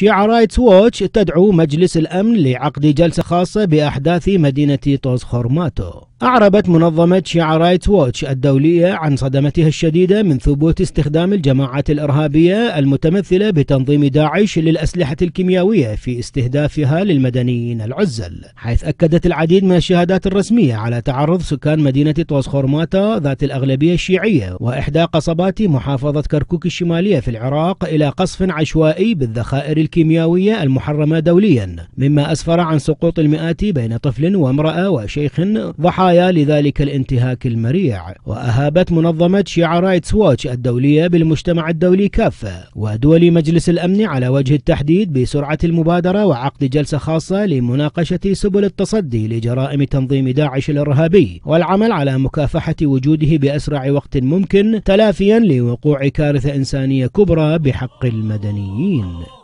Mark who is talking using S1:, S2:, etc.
S1: شيعة رايتس ووتش تدعو مجلس الأمن لعقد جلسة خاصة بأحداث مدينة طوز خورماتو أعربت منظمة شعرايت ووتش الدولية عن صدمتها الشديدة من ثبوت استخدام الجماعات الإرهابية المتمثلة بتنظيم داعش للأسلحة الكيميائية في استهدافها للمدنيين العزل حيث أكدت العديد من الشهادات الرسمية على تعرض سكان مدينة توسخورماتا ذات الأغلبية الشيعية وإحدى قصبات محافظة كركوك الشمالية في العراق إلى قصف عشوائي بالذخائر الكيميائية المحرمة دوليا مما أسفر عن سقوط المئات بين طفل وامرأة وشيخ ضحى الضحايا لذلك الانتهاك المريع وأهابت منظمة شيعة رايتس ووتش الدولية بالمجتمع الدولي كافة ودول مجلس الأمن على وجه التحديد بسرعة المبادرة وعقد جلسة خاصة لمناقشة سبل التصدي لجرائم تنظيم داعش الإرهابي والعمل على مكافحة وجوده بأسرع وقت ممكن تلافيا لوقوع كارثة إنسانية كبرى بحق المدنيين